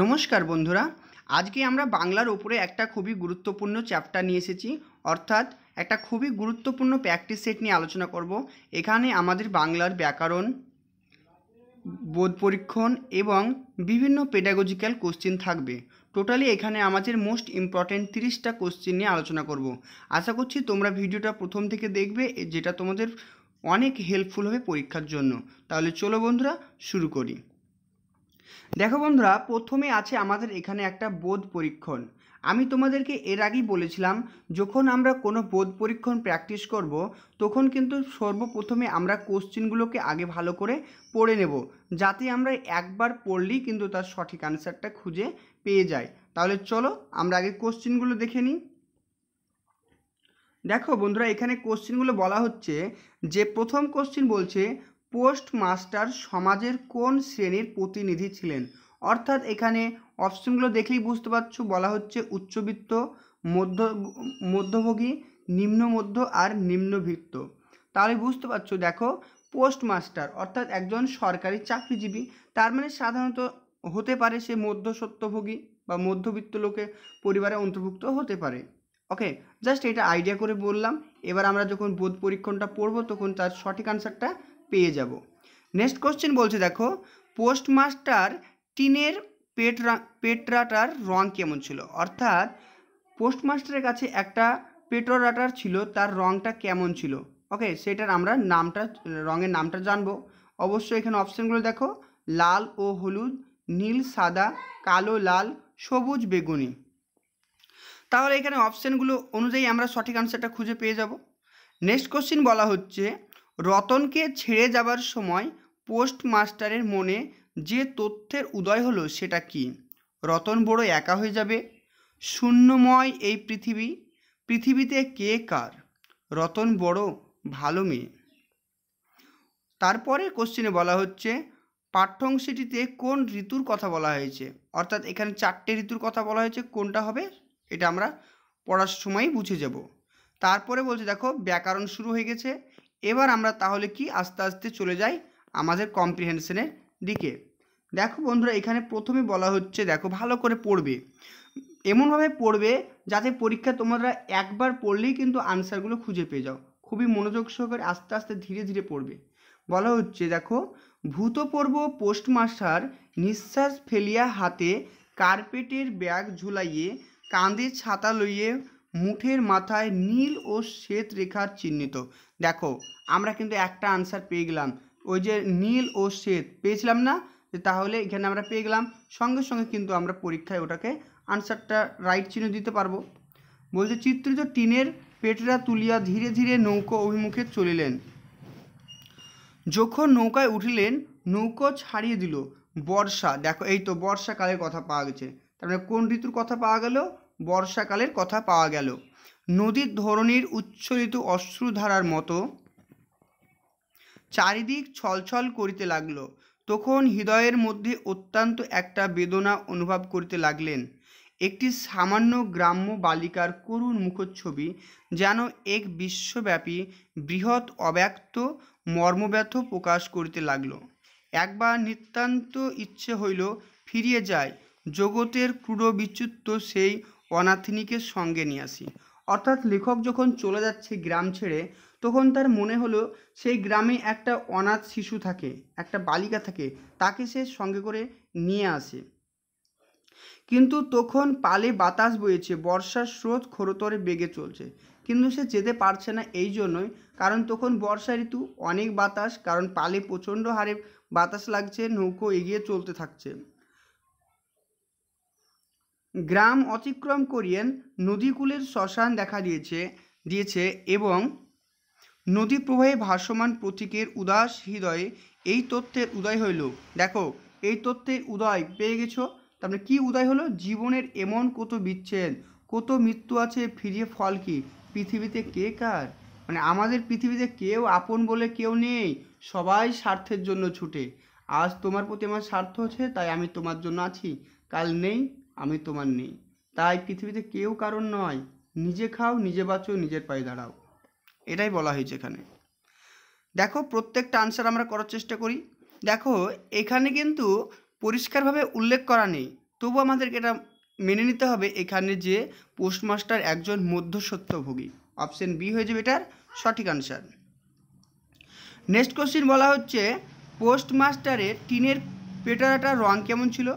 নমস্কার বন্ধুরা আজকে আমরা বাংলার ওপরে একটা খুবই গুরুত্বপূর্ণ চ্যাপ্টার নিয়ে এসেছি অর্থাৎ একটা খুবই গুরুত্বপূর্ণ প্র্যাকটিস সেট নিয়ে আলোচনা করব এখানে আমাদের বাংলার ব্যাকরণ বোধ পরীক্ষণ এবং বিভিন্ন পেডাগজিক্যাল কোশ্চেন থাকবে টোটালি এখানে আমাদের মোস্ট ইম্পর্ট্যান্ট তিরিশটা কোশ্চেন নিয়ে আলোচনা করব আশা করছি তোমরা ভিডিওটা প্রথম থেকে দেখবে যেটা তোমাদের অনেক হেল্পফুল হবে পরীক্ষার জন্য তাহলে চলো বন্ধুরা শুরু করি দেখো বন্ধুরা প্রথমে আছে আমাদের এখানে একটা বোধ পরীক্ষণ আমি তোমাদেরকে এর আগেই বলেছিলাম যখন আমরা কোনো বোধ পরীক্ষণ প্র্যাকটিস করব তখন কিন্তু সর্বপ্রথমে আমরা কোশ্চিনগুলোকে আগে ভালো করে পড়ে নেব যাতে আমরা একবার পড়লেই কিন্তু তার সঠিক আনসারটা খুঁজে পেয়ে যাই তাহলে চলো আমরা আগে কোশ্চিনগুলো দেখে নিই দেখো বন্ধুরা এখানে কোশ্চিনগুলো বলা হচ্ছে যে প্রথম কোশ্চিন বলছে পোস্টমাস্টার সমাজের কোন শ্রেণীর প্রতিনিধি ছিলেন অর্থাৎ এখানে অপশনগুলো দেখলেই বুঝতে পারছো বলা হচ্ছে উচ্চবিত্ত মধ্য মধ্যভোগী নিম্ন মধ্য আর নিম্নভিত্ত তাহলে বুঝতে পারছো দেখো পোস্টমাস্টার অর্থাৎ একজন সরকারি চাকরিজীবী তার মানে সাধারণত হতে পারে সে সত্যভোগী বা মধ্যবিত্ত লোকের পরিবারে অন্তর্ভুক্ত হতে পারে ওকে জাস্ট এটা আইডিয়া করে বললাম এবার আমরা যখন বোধ পরীক্ষণটা পড়বো তখন তার সঠিক আনসারটা পেয়ে যাব নেক্সট কোশ্চেন বলছে দেখো পোস্টমাস্টার টিনের পেটরা পেটরাটার রং কেমন ছিল অর্থাৎ পোস্টমাস্টারের কাছে একটা পেটরাটার ছিল তার রংটা কেমন ছিল ওকে সেটার আমরা নামটা রঙের নামটা জানবো অবশ্যই এখানে অপশানগুলো দেখো লাল ও হলুদ নীল সাদা কালো লাল সবুজ বেগুনি তাহলে এখানে অপশানগুলো অনুযায়ী আমরা সঠিক আনসারটা খুঁজে পেয়ে যাব নেক্সট কোশ্চিন বলা হচ্ছে রতনকে ছেড়ে যাবার সময় পোস্টমাস্টারের মনে যে তথ্যের উদয় হলো সেটা কি রতন বড় একা হয়ে যাবে শূন্যময় এই পৃথিবী পৃথিবীতে কে কার রতন বড় ভালো মেয়ে তারপরে কোশ্চেনে বলা হচ্ছে পাঠ্যংশটিতে কোন ঋতুর কথা বলা হয়েছে অর্থাৎ এখানে চারটে ঋতুর কথা বলা হয়েছে কোনটা হবে এটা আমরা পড়ার সময়ই বুঝে যাব তারপরে বলছে দেখো ব্যাকরণ শুরু হয়ে গেছে এবার আমরা তাহলে কি আস্তে আস্তে চলে যাই আমাদের কম্প্রিহেনশনের দিকে দেখো বন্ধুরা এখানে প্রথমে বলা হচ্ছে দেখো ভালো করে পড়বে এমনভাবে পড়বে যাতে পরীক্ষা তোমরা একবার পড়লেই কিন্তু আনসারগুলো খুঁজে পেয়ে যাও খুবই মনোযোগ সহকারে আস্তে আস্তে ধীরে ধীরে পড়বে বলা হচ্ছে দেখো পর্ব পোস্টমাস্টার নিঃশ্বাস ফেলিয়া হাতে কার্পেটের ব্যাগ ঝুলাইয়ে কাঁধে ছাতা লইয়ে মুঠের মাথায় নীল ও শ্বেত রেখা চিহ্নিত দেখো আমরা কিন্তু একটা আনসার পেয়ে গেলাম ওই যে নীল ও শ্বেত পেয়েছিলাম না তাহলে এখানে আমরা পেয়ে গেলাম সঙ্গে সঙ্গে কিন্তু আমরা পরীক্ষায় ওটাকে আনসারটা রাইট চিহ্ন দিতে পারবো বলছে চিত্রিত টিনের পেটরা তুলিয়া ধীরে ধীরে নৌকো অভিমুখে চলিলেন যখন নৌকায় উঠিলেন নৌকো ছাড়িয়ে দিল বর্ষা দেখো এই তো বর্ষাকালের কথা পাওয়া গেছে তারপরে মানে কোন ঋতুর কথা পাওয়া গেল বর্ষাকালের কথা পাওয়া গেল নদীর ধরনীর উচ্ছ্বলিত অশ্রুধারার মতো চারিদিক ছলছল করিতে লাগল তখন হৃদয়ের মধ্যে অত্যন্ত একটা বেদনা অনুভব করিতে লাগলেন একটি সামান্য গ্রাম্য বালিকার করুণ মুখচ্ছবি যেন এক বিশ্বব্যাপী বৃহৎ অব্যক্ত মর্মব্যথ প্রকাশ করিতে লাগল একবার নিতান্ত ইচ্ছে হইল ফিরিয়ে যায় জগতের ক্রুড় বিচ্যুত সেই অনাথিনীকে সঙ্গে নিয়ে আসি অর্থাৎ লেখক যখন চলে যাচ্ছে গ্রাম ছেড়ে তখন তার মনে হলো সেই গ্রামে একটা অনাথ শিশু থাকে একটা বালিকা থাকে তাকে সে সঙ্গে করে নিয়ে আসে কিন্তু তখন পালে বাতাস বইয়েছে বর্ষার স্রোত খরতরে বেগে চলছে কিন্তু সে যেতে পারছে না এই জন্যই কারণ তখন বর্ষা ঋতু অনেক বাতাস কারণ পালে প্রচণ্ড হারে বাতাস লাগছে নৌকো এগিয়ে চলতে থাকছে গ্রাম অতিক্রম করিয়েন নদীকুলের শ্মশান দেখা দিয়েছে দিয়েছে এবং নদী প্রবাহে ভাসমান প্রতীকের উদাস হৃদয়ে এই তথ্যের উদয় হইল দেখো এই তথ্যের উদয় পেয়ে গেছো তারপরে মানে কি উদয় হলো জীবনের এমন কত বিচ্ছেদ কত মৃত্যু আছে ফিরিয়ে ফল কি পৃথিবীতে কে কার মানে আমাদের পৃথিবীতে কেউ আপন বলে কেউ নেই সবাই স্বার্থের জন্য ছুটে আজ তোমার প্রতি আমার স্বার্থ হচ্ছে তাই আমি তোমার জন্য আছি কাল নেই আমি তোমার নেই তাই পৃথিবীতে কেউ কারণ নয় নিজে খাও নিজে বাঁচো নিজের পায়ে দাঁড়াও এটাই বলা হয়েছে এখানে দেখো প্রত্যেকটা আনসার আমরা করার চেষ্টা করি দেখো এখানে কিন্তু পরিষ্কারভাবে উল্লেখ করা নেই তবু আমাদেরকে এটা মেনে নিতে হবে এখানে যে পোস্টমাস্টার একজন মধ্যসত্যভোগী অপশন বি হয়ে যাবে এটার সঠিক আনসার নেক্সট কোশ্চিন বলা হচ্ছে পোস্টমাস্টারের টিনের পেটারাটার রং কেমন ছিল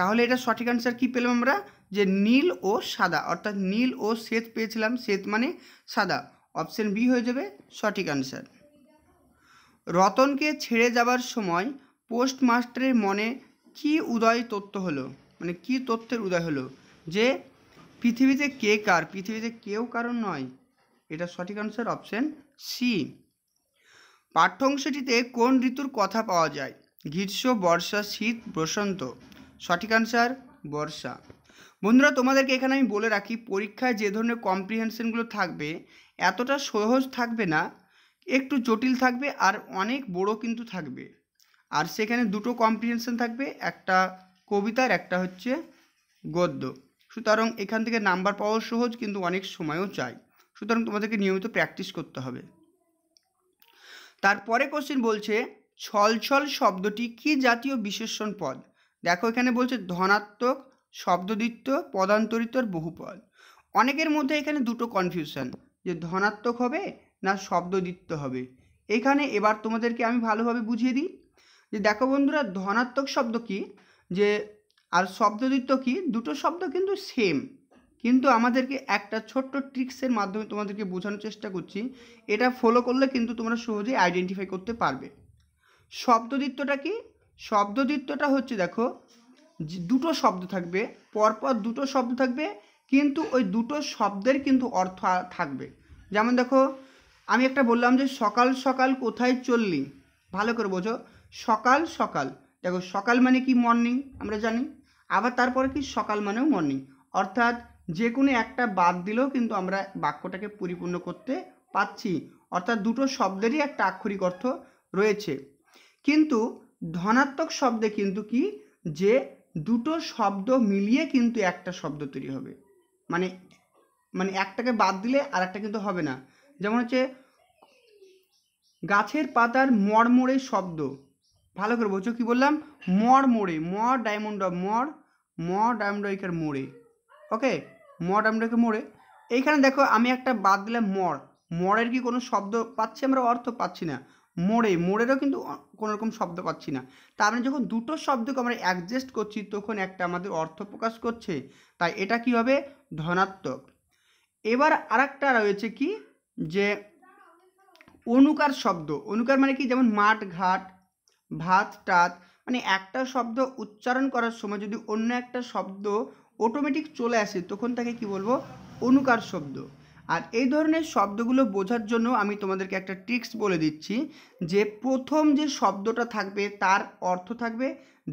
তাহলে এটা সঠিক অ্যান্সার কী পেলাম আমরা যে নীল ও সাদা অর্থাৎ নীল ও শ্বেত পেয়েছিলাম শ্বেত মানে সাদা অপশান বি হয়ে যাবে সঠিক অ্যান্সার রতনকে ছেড়ে যাবার সময় পোস্টমাস্টারের মনে কি উদয় তত্ত্ব হলো মানে কি তত্ত্বের উদয় হলো যে পৃথিবীতে কে কার পৃথিবীতে কেউ কারণ নয় এটা সঠিক আনসার অপশান সি পাঠ্য অংশটিতে কোন ঋতুর কথা পাওয়া যায় গ্রীষ্ম বর্ষা শীত বসন্ত সঠিক আনসার বর্ষা বন্ধুরা তোমাদেরকে এখানে আমি বলে রাখি পরীক্ষায় যে ধরনের কম্প্রিহেনশনগুলো থাকবে এতটা সহজ থাকবে না একটু জটিল থাকবে আর অনেক বড় কিন্তু থাকবে আর সেখানে দুটো কম্প্রিহেনশন থাকবে একটা কবিতার একটা হচ্ছে গদ্য সুতরাং এখান থেকে নাম্বার পাওয়া সহজ কিন্তু অনেক সময়ও চাই সুতরাং তোমাদেরকে নিয়মিত প্র্যাকটিস করতে হবে তারপরে কোশ্চেন বলছে ছলছল শব্দটি কি জাতীয় বিশেষণ পদ দেখো এখানে বলছে ধনাত্মক শব্দদিত্য পদান্তরিতর বহুপদ অনেকের মধ্যে এখানে দুটো কনফিউশন যে ধনাত্মক হবে না শব্দদিত্য হবে এখানে এবার তোমাদেরকে আমি ভালোভাবে বুঝিয়ে দিই যে দেখো বন্ধুরা ধনাত্মক শব্দ কি যে আর শব্দদিত্য কি দুটো শব্দ কিন্তু সেম কিন্তু আমাদেরকে একটা ছোট্ট ট্রিক্সের মাধ্যমে তোমাদেরকে বোঝানোর চেষ্টা করছি এটা ফলো করলে কিন্তু তোমরা সহজেই আইডেন্টিফাই করতে পারবে শব্দদিত্যটা কি শব্দদ্বিত্বটা হচ্ছে দেখো দুটো শব্দ থাকবে পরপর দুটো শব্দ থাকবে কিন্তু ওই দুটো শব্দের কিন্তু অর্থ থাকবে যেমন দেখো আমি একটা বললাম যে সকাল সকাল কোথায় চললি ভালো করে বোঝো সকাল সকাল দেখো সকাল মানে কি মর্নিং আমরা জানি আবার তারপরে কি সকাল মানেও মর্নিং অর্থাৎ যে কোনো একটা বাদ দিলেও কিন্তু আমরা বাক্যটাকে পরিপূর্ণ করতে পাচ্ছি অর্থাৎ দুটো শব্দেরই একটা আক্ষরিক অর্থ রয়েছে কিন্তু ধনাত্মক শব্দে কিন্তু কি যে দুটো শব্দ মিলিয়ে কিন্তু একটা শব্দ তৈরি হবে মানে মানে একটাকে বাদ দিলে আর একটা কিন্তু হবে না যেমন হচ্ছে গাছের পাতার মরমরে শব্দ ভালো করে বলছো কি বললাম মর মোড়ে মর ডায়মন্ড মর ডায়মন্ড ডায়মন্ডের মোড়ে ওকে ম ডায়মন্ডকে মোড়ে এইখানে দেখো আমি একটা বাদ দিলাম মর মরের কি কোনো শব্দ পাচ্ছি আমরা অর্থ পাচ্ছি না মোড়ে মোড়েরও কিন্তু কোনো রকম শব্দ পাচ্ছি না তা আমরা মানে যখন দুটো শব্দকে আমরা অ্যাডজাস্ট করছি তখন একটা আমাদের অর্থ প্রকাশ করছে তাই এটা কি হবে ধনাত্মক এবার আরেকটা রয়েছে কি যে অনুকার শব্দ অনুকার মানে কি যেমন মাঠ ঘাট ভাত টাত মানে একটা শব্দ উচ্চারণ করার সময় যদি অন্য একটা শব্দ অটোমেটিক চলে আসে তখন তাকে কি বলবো অনুকার শব্দ আর এই ধরনের শব্দগুলো বোঝার জন্য আমি তোমাদেরকে একটা ট্রিক্স বলে দিচ্ছি যে প্রথম যে শব্দটা থাকবে তার অর্থ থাকবে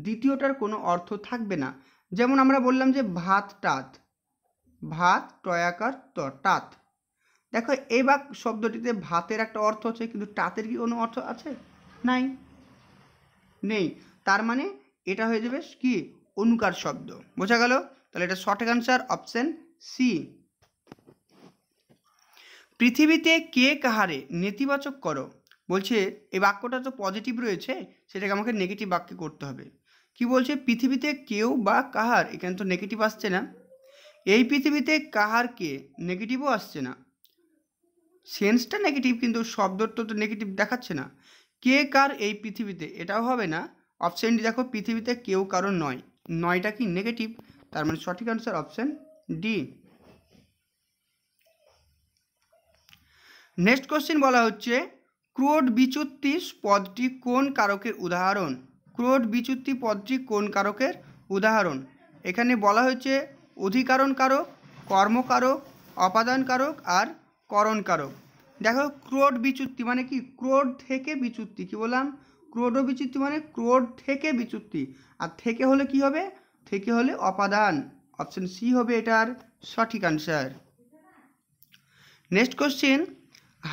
দ্বিতীয়টার কোনো অর্থ থাকবে না যেমন আমরা বললাম যে ভাত টাত ভাত টয়াকার টাত দেখো এই বাক শব্দটিতে ভাতের একটা অর্থ আছে কিন্তু টাতের কি কোনো অর্থ আছে নাই নেই তার মানে এটা হয়ে যাবে কি অনুকার শব্দ বোঝা গেল তাহলে এটা শর্ট অ্যান্সার অপশান সি পৃথিবীতে কে কাহারে নেতিবাচক করো বলছে এই বাক্যটা তো পজিটিভ রয়েছে সেটাকে আমাকে নেগেটিভ বাক্যে করতে হবে কি বলছে পৃথিবীতে কেউ বা কাহার এখানে তো নেগেটিভ আসছে না এই পৃথিবীতে কাহার কে নেগেটিভও আসছে না সেন্সটা নেগেটিভ কিন্তু শব্দটা তো নেগেটিভ দেখাচ্ছে না কে কার এই পৃথিবীতে এটাও হবে না অপশানটি দেখো পৃথিবীতে কেউ কারো নয় নয়টা কি নেগেটিভ তার মানে সঠিক answer option D next question বলা হচ্ছে ক্রোড বিচুত্তি পদটি কোন কারকের উদাহরণ ক্রোড বিচুত্তি পদটি কোন কারকের উদাহরণ এখানে বলা হয়েছে অধিকারণ কারক কর্মকারক অপাদান কারক আর করণ কারক দেখো ক্রোড বিচুত্তি মানে কি ক্রোড থেকে বিচুত্তি কি বললাম ক্রোড বিচুত্তি মানে ক্রোড থেকে বিচুত্তি আর থেকে হলে কি হবে থেকে হলে অপাদান অপশন সি হবে এটার সঠিক আনসার নেক্সট কোশ্চেন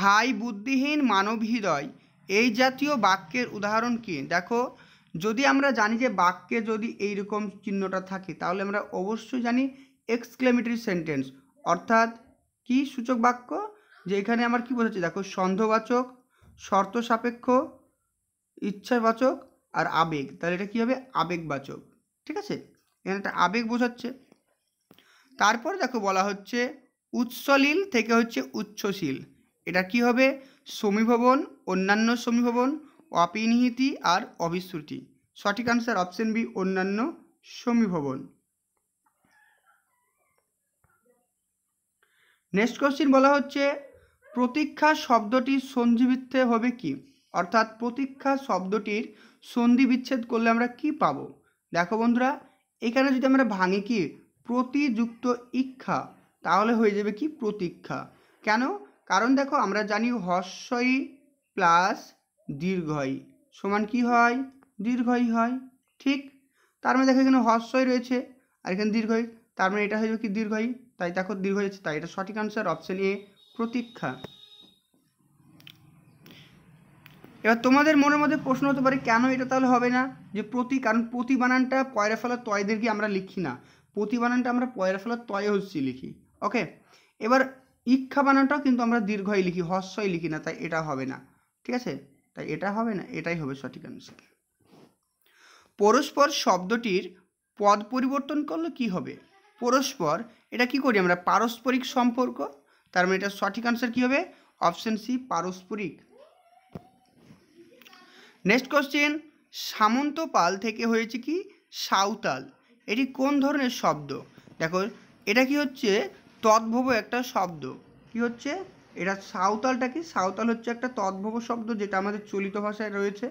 হাই বুদ্ধিহীন মানব হৃদয় এই জাতীয় বাক্যের উদাহরণ কী দেখো যদি আমরা জানি যে বাক্যে যদি এইরকম চিহ্নটা থাকে তাহলে আমরা অবশ্যই জানি এক্সক্লেমেটরি সেন্টেন্স অর্থাৎ কি সূচক বাক্য যে এখানে আমার কি বোঝাচ্ছে দেখো সন্ধবাচক শর্ত সাপেক্ষ ইচ্ছাবাচক আর আবেগ তাহলে এটা কী হবে আবেগবাচক ঠিক আছে এখানে একটা আবেগ বোঝাচ্ছে তারপর দেখো বলা হচ্ছে উচ্ছলীল থেকে হচ্ছে উচ্ছশীল এটা কি হবে সমীভবন অন্যান্য সমীভবন অপিনিহিতি আর অবিশ্রুতি সঠিক আনসার অপশন বি অন্যান্য সমীভবন নেক্সট কোশ্চিন বলা হচ্ছে প্রতীক্ষা শব্দটির সন্ধিবিচ্ছে হবে কি অর্থাৎ প্রতীক্ষা শব্দটির সন্ধি বিচ্ছেদ করলে আমরা কি পাব দেখো বন্ধুরা এখানে যদি আমরা ভাঙি কি প্রতিযুক্ত ইক্ষা তাহলে হয়ে যাবে কি প্রতীক্ষা কেন কারণ দেখো আমরা জানি হর্ষই প্লাস দীর্ঘই সমান কি হয় দীর্ঘই হয় ঠিক তার মানে দেখো এখানে হর্ষই রয়েছে আর এখানে দীর্ঘই তার মানে এটা হয়ে কি দীর্ঘই তাই দেখো দীর্ঘ হয়েছে তাই এটা সঠিক আনসার অপশন এ প্রতীক্ষা এবার তোমাদের মনের মধ্যে প্রশ্ন হতে পারে কেন এটা তাহলে হবে না যে প্রতি কারণ প্রতি বানানটা পয়রা ফেলার তয়দেরকে আমরা লিখি না প্রতি বানানটা আমরা পয়রা ফেলার তয় হচ্ছি লিখি ওকে এবার ইক্ষা বানানটাও কিন্তু আমরা দীর্ঘই লিখি হস্যই লিখি না তাই এটা হবে না ঠিক আছে তাই এটা হবে না এটাই হবে সঠিক অ্যান্সার পরস্পর শব্দটির পদ পরিবর্তন করলে কি হবে পরস্পর এটা কি করি আমরা পারস্পরিক সম্পর্ক তার মানে এটা সঠিক আনসার কি হবে অপশন সি পারস্পরিক নেক্সট কোশ্চেন সামন্তপাল থেকে হয়েছে কি সাঁওতাল এটি কোন ধরনের শব্দ দেখো এটা কি হচ্ছে তদ্ভব একটা শব্দ কি হচ্ছে এটা সাঁওতালটা কি সাঁওতাল হচ্ছে একটা তদ্ভব শব্দ যেটা আমাদের চলিত ভাষায় রয়েছে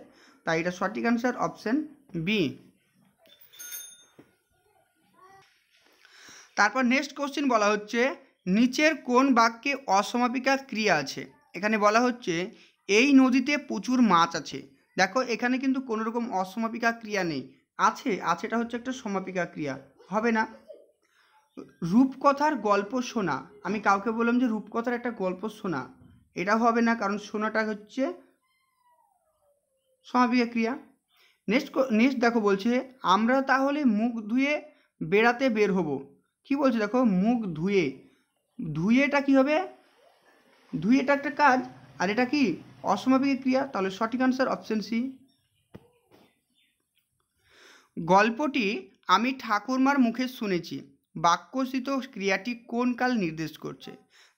তাই এটা সঠিক অ্যান্সার অপশান বি তারপর নেক্সট কোশ্চেন বলা হচ্ছে নিচের কোন বাক্যে অসমাপিকা ক্রিয়া আছে এখানে বলা হচ্ছে এই নদীতে প্রচুর মাছ আছে দেখো এখানে কিন্তু কোনো রকম অসমাপিকা ক্রিয়া নেই আছে আছেটা হচ্ছে একটা সমাপিকা ক্রিয়া হবে না রূপকথার গল্প শোনা আমি কাউকে বললাম যে রূপকথার একটা গল্প শোনা এটা হবে না কারণ শোনাটা হচ্ছে স্বাভাবিক ক্রিয়া নেক্সট নেক্সট দেখো বলছে আমরা তাহলে মুখ ধুয়ে বেড়াতে বের হব কি বলছে দেখো মুখ ধুয়ে ধুয়েটা কি হবে ধুয়েটা একটা কাজ আর এটা কি অস্বাভাবিক ক্রিয়া তাহলে সঠিক আনসার অপশন সি গল্পটি আমি ঠাকুরমার মুখে শুনেছি বাক্যস্থিত ক্রিয়াটি কোন কাল নির্দেশ করছে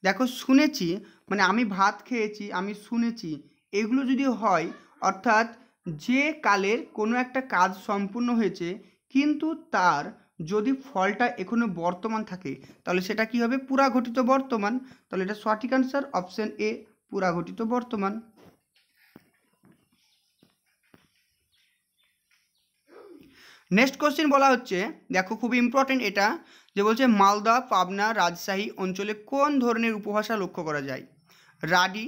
দেখো শুনেছি মানে আমি ভাত খেয়েছি আমি শুনেছি এগুলো যদি হয় অর্থাৎ যে কালের কোনো একটা কাজ সম্পূর্ণ হয়েছে কিন্তু তার যদি ফলটা এখনও বর্তমান থাকে তাহলে সেটা কি হবে পুরাঘটিত বর্তমান তাহলে এটা সঠিক আনসার অপশান এ পুরাঘটিত বর্তমান নেক্সট কোশ্চেন বলা হচ্ছে দেখো খুব ইম্পর্টেন্ট এটা যে বলছে মালদা পাবনা রাজশাহী অঞ্চলে কোন ধরনের উপভাষা লক্ষ্য করা যায় রাডি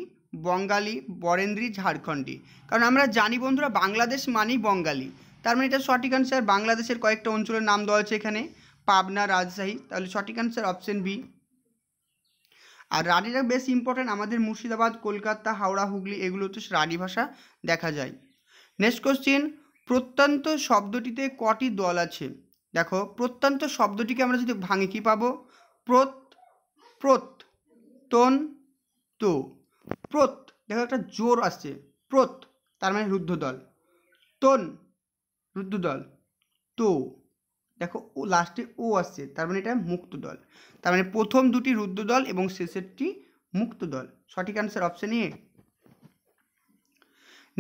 বঙ্গালী বরেন্দ্রী ঝাড়খণ্ডী কারণ আমরা জানি বন্ধুরা বাংলাদেশ মানেই বঙ্গালী তার মানে এটা সঠিক অ্যান্সার বাংলাদেশের কয়েকটা অঞ্চলের নাম দেওয়া হয়েছে এখানে পাবনা রাজশাহী তাহলে সঠিক অ্যান্সার অপশন বি আর রাডিটা বেশ ইম্পর্ট্যান্ট আমাদের মুর্শিদাবাদ কলকাতা হাওড়া হুগলি এগুলোতে রাডি ভাষা দেখা যায় নেক্সট কোশ্চেন প্রত্যন্ত শব্দটিতে কটি দল আছে দেখো প্রত্যন্ত শব্দটিকে আমরা যদি ভাঙে কী পাবো প্রত প্রত তন তো প্রত দেখো একটা জোর আসছে প্রত তার মানে রুদ্ধদল তন রুদ্ধদল তো দেখো ও লাস্টে ও আসছে তার মানে এটা মুক্ত দল তার মানে প্রথম দুটি রুদ্ধ দল এবং শেষেরটি মুক্ত দল সঠিক answer option A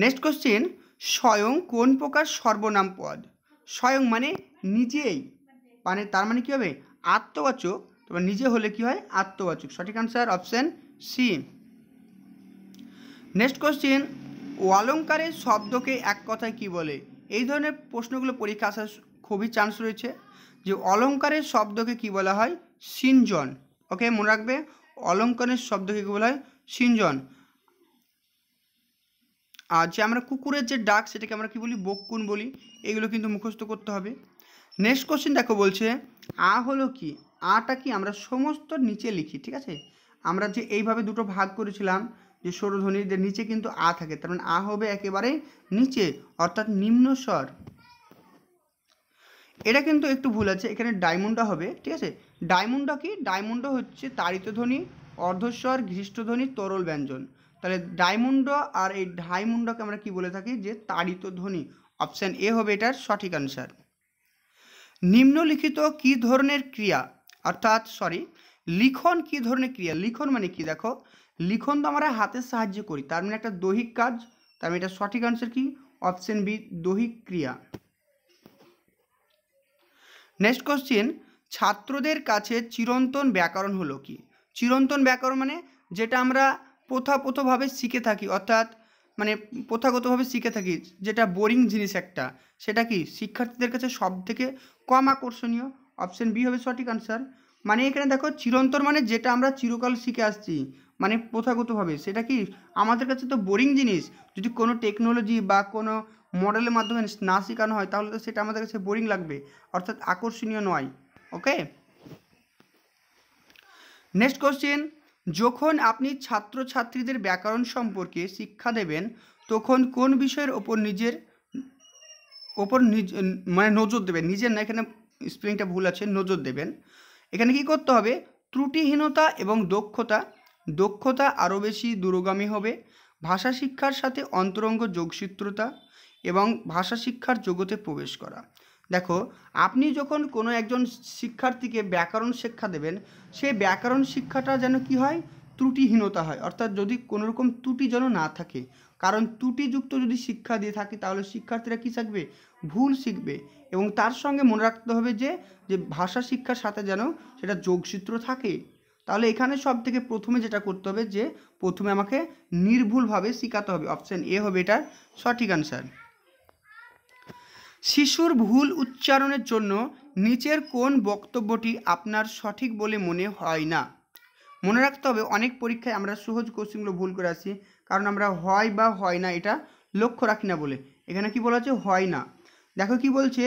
next question স্বয়ং কোন প্রকার সর্বনাম পদ স্বয়ং মানে নিজেই মানে তার মানে কী হবে আত্মবাচক তবে নিজে হলে কি হয় আত্মবাচক সঠিক answer option C next question অলঙ্কারের শব্দকে এক কথায় কি বলে এই ধরনের প্রশ্নগুলো পরীক্ষা আসার খুবই চান্স রয়েছে যে অলঙ্কারের শব্দকে কি বলা হয় সিনজন ওকে মনে রাখবে অলঙ্কারের শব্দকে কী বলা হয় সিনজন আর যে আমরা কুকুরের যে ডাক সেটাকে আমরা কি বলি বক্কুন বলি এগুলো কিন্তু মুখস্থ করতে হবে নেক্সট কোশ্চেন দেখো বলছে আ হলো কি আটা কি আমরা সমস্ত নিচে লিখি ঠিক আছে আমরা যে এইভাবে দুটো ভাগ করেছিলাম যে স্বরধ্বনির যে নিচে কিন্তু আ থাকে তার মানে আ হবে একেবারে নিচে অর্থাৎ নিম্ন স্বর এটা কিন্তু একটু ভুল আছে এখানে ডায়মন্ডা হবে ঠিক আছে ডায়মন্ডা কি ডায়মন্ডা হচ্ছে তাড়িত ধ্বনি অর্ধস্বর ঘৃষ্টধ্বনি তরল ব্যঞ্জন তাহলে ডায়মন্ড আর এই ডায়মন্ডকে আমরা কি বলে থাকি যে তাড়িত ধ্বনি অপশান এ হবে এটার সঠিক আনসার নিম্নলিখিত কি ধরনের ক্রিয়া অর্থাৎ সরি লিখন কি ধরনের ক্রিয়া লিখন মানে কি দেখো লিখন তো আমরা হাতের সাহায্য করি তার মানে একটা দৈহিক কাজ তার মানে এটা সঠিক আনসার কি অপশন বি দৈহিক ক্রিয়া নেক্সট কোশ্চেন ছাত্রদের কাছে চিরন্তন ব্যাকরণ হলো কি চিরন্তন ব্যাকরণ মানে যেটা আমরা প্রথাপ্রতভাবে শিখে থাকি অর্থাৎ মানে প্রথাগতভাবে শিখে থাকি যেটা বোরিং জিনিস একটা সেটা কি শিক্ষার্থীদের কাছে সব থেকে কম আকর্ষণীয় অপশন বি হবে সঠিক আনসার মানে এখানে দেখো চিরন্তর মানে যেটা আমরা চিরকাল শিখে আসছি মানে প্রথাগতভাবে সেটা কি আমাদের কাছে তো বোরিং জিনিস যদি কোনো টেকনোলজি বা কোনো মডেলের মাধ্যমে না শেখানো হয় তাহলে তো সেটা আমাদের কাছে বোরিং লাগবে অর্থাৎ আকর্ষণীয় নয় ওকে নেক্সট কোশ্চেন যখন আপনি ছাত্রছাত্রীদের ব্যাকরণ সম্পর্কে শিক্ষা দেবেন তখন কোন বিষয়ের ওপর নিজের ওপর নিজ মানে নজর দেবেন নিজের না এখানে স্পেলিংটা ভুল আছে নজর দেবেন এখানে কি করতে হবে ত্রুটিহীনতা এবং দক্ষতা দক্ষতা আরও বেশি দূরগামী হবে ভাষা শিক্ষার সাথে অন্তরঙ্গ যোগসূত্রতা এবং ভাষা শিক্ষার জগতে প্রবেশ করা দেখো আপনি যখন কোনো একজন শিক্ষার্থীকে ব্যাকরণ শিক্ষা দেবেন সেই ব্যাকরণ শিক্ষাটা যেন কি হয় ত্রুটিহীনতা হয় অর্থাৎ যদি কোনো রকম ত্রুটি যেন না থাকে কারণ ত্রুটিযুক্ত যদি শিক্ষা দিয়ে থাকে তাহলে শিক্ষার্থীরা কী শিখবে ভুল শিখবে এবং তার সঙ্গে মনে রাখতে হবে যে যে ভাষা শিক্ষার সাথে যেন সেটা যোগসূত্র থাকে তাহলে এখানে সব থেকে প্রথমে যেটা করতে হবে যে প্রথমে আমাকে নির্ভুলভাবে শেখাতে হবে অপশান এ হবে এটার সঠিক আনসার শিশুর ভুল উচ্চারণের জন্য নিচের কোন বক্তব্যটি আপনার সঠিক বলে মনে হয় না মনে রাখতে হবে অনেক পরীক্ষায় আমরা সহজ কোশ্চেনগুলো ভুল করে আসি কারণ আমরা হয় বা হয় না এটা লক্ষ্য রাখি না বলে এখানে কি বলা হচ্ছে হয় না দেখো কি বলছে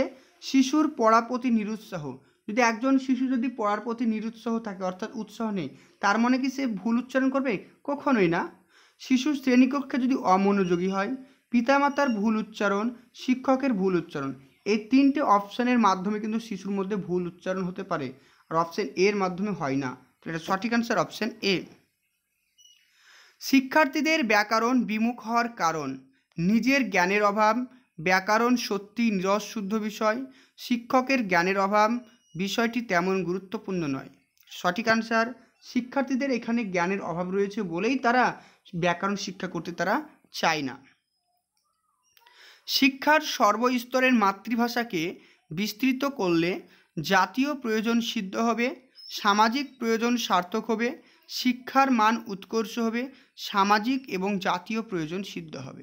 শিশুর পড়া প্রতি নিরুৎসাহ যদি একজন শিশু যদি পড়ার প্রতি নিরুৎসাহ থাকে অর্থাৎ উৎসাহ নেই তার মানে কি সে ভুল উচ্চারণ করবে কখনোই না শিশুর শ্রেণীকক্ষে যদি অমনোযোগী হয় পিতামাতার ভুল উচ্চারণ শিক্ষকের ভুল উচ্চারণ এই তিনটে অপশানের মাধ্যমে কিন্তু শিশুর মধ্যে ভুল উচ্চারণ হতে পারে আর অপশান এর মাধ্যমে হয় না এটা সঠিক অ্যান্সার অপশান এ শিক্ষার্থীদের ব্যাকরণ বিমুখ হওয়ার কারণ নিজের জ্ঞানের অভাব ব্যাকরণ সত্যি শুদ্ধ বিষয় শিক্ষকের জ্ঞানের অভাব বিষয়টি তেমন গুরুত্বপূর্ণ নয় সঠিক আনসার শিক্ষার্থীদের এখানে জ্ঞানের অভাব রয়েছে বলেই তারা ব্যাকরণ শিক্ষা করতে তারা চায় না শিক্ষার সর্বস্তরের মাতৃভাষাকে বিস্তৃত করলে জাতীয় প্রয়োজন সিদ্ধ হবে সামাজিক প্রয়োজন সার্থক হবে শিক্ষার মান উৎকর্ষ হবে সামাজিক এবং জাতীয় প্রয়োজন সিদ্ধ হবে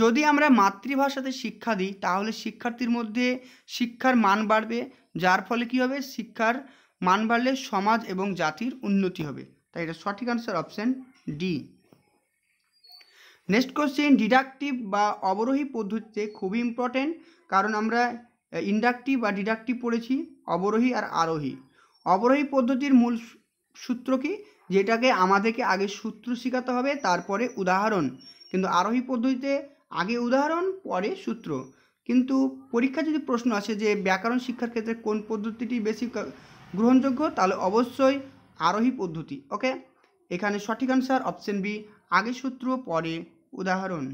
যদি আমরা মাতৃভাষাতে শিক্ষা দিই তাহলে শিক্ষার্থীর মধ্যে শিক্ষার মান বাড়বে যার ফলে কী হবে শিক্ষার মান বাড়লে সমাজ এবং জাতির উন্নতি হবে তাই এটা সঠিক answer option D next question deductive বা অবরোহী পদ্ধতিতে খুবই ইম্পর্টেন্ট কারণ আমরা ইন্ডাকটিভ বা ডিডাকটিভ পড়েছি অবরোহী আর আরোহী অবরোহী পদ্ধতির মূল সূত্র কি যেটাকে আমাদেরকে আগে সূত্র শেখাতে হবে তারপরে উদাহরণ কিন্তু আরোহী পদ্ধতিতে আগে উদাহরণ পরে সূত্র কিন্তু পরীক্ষা যদি প্রশ্ন আসে যে ব্যাকরণ শিক্ষার ক্ষেত্রে কোন পদ্ধতিটি বেশি গ্রহণযোগ্য তাহলে অবশ্যই আরোহী পদ্ধতি ওকে এখানে সঠিক আনসার অপশন বি আগে সূত্র পরে উদাহরণ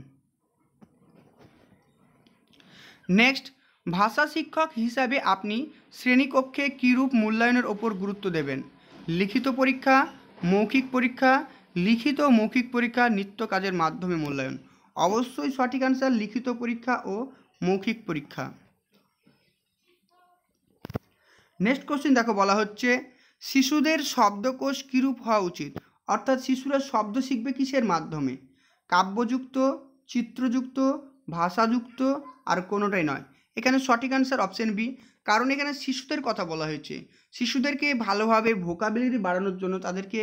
নেক্সট ভাষা শিক্ষক হিসাবে আপনি শ্রেণীকক্ষে কীরূপ মূল্যায়নের ওপর গুরুত্ব দেবেন লিখিত পরীক্ষা মৌখিক পরীক্ষা লিখিত মৌখিক পরীক্ষা নিত্য কাজের মাধ্যমে মূল্যায়ন অবশ্যই সঠিক আনসার লিখিত পরীক্ষা ও মৌখিক পরীক্ষা নেক্সট কোশ্চেন দেখো বলা হচ্ছে শিশুদের শব্দকোষ কীরূপ হওয়া উচিত অর্থাৎ শিশুরা শব্দ শিখবে কিসের মাধ্যমে কাব্যযুক্ত চিত্রযুক্ত ভাষাযুক্ত আর কোনোটাই নয় এখানে সঠিক আনসার অপশন বি কারণ এখানে শিশুদের কথা বলা হয়েছে শিশুদেরকে ভালোভাবে ভোকাবিলিটি বাড়ানোর জন্য তাদেরকে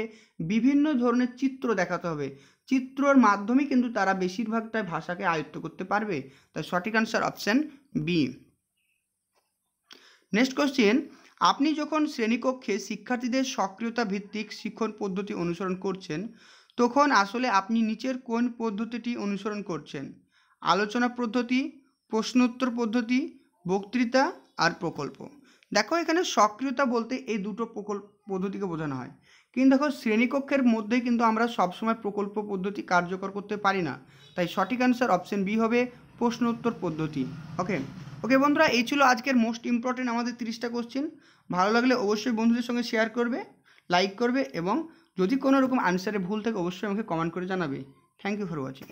বিভিন্ন ধরনের চিত্র দেখাতে হবে চিত্রর মাধ্যমে কিন্তু তারা বেশিরভাগটাই ভাষাকে আয়ত্ত করতে পারবে তাই সঠিক answer option B next question আপনি যখন শ্রেণীকক্ষে শিক্ষার্থীদের সক্রিয়তা ভিত্তিক শিক্ষণ পদ্ধতি অনুসরণ করছেন তখন আসলে আপনি নিচের কোন পদ্ধতিটি অনুসরণ করছেন আলোচনা পদ্ধতি প্রশ্নোত্তর পদ্ধতি বক্তৃতা আর প্রকল্প দেখো এখানে সক্রিয়তা বলতে এই দুটো প্রকল্প পদ্ধতিকে বোঝানো হয় কিন্তু দেখো শ্রেণীকক্ষের মধ্যে কিন্তু আমরা সবসময় প্রকল্প পদ্ধতি কার্যকর করতে পারি না তাই সঠিক অ্যান্সার অপশন বি হবে প্রশ্নোত্তর পদ্ধতি ওকে ওকে বন্ধুরা এই ছিল আজকের মোস্ট ইম্পর্টেন্ট আমাদের তিরিশটা কোশ্চেন ভালো লাগলে অবশ্যই বন্ধুদের সঙ্গে শেয়ার করবে লাইক করবে এবং যদি কোনো রকম আনসারে ভুল থাকে অবশ্যই আমাকে কমেন্ট করে জানাবে থ্যাংক ইউ ফর ওয়াচিং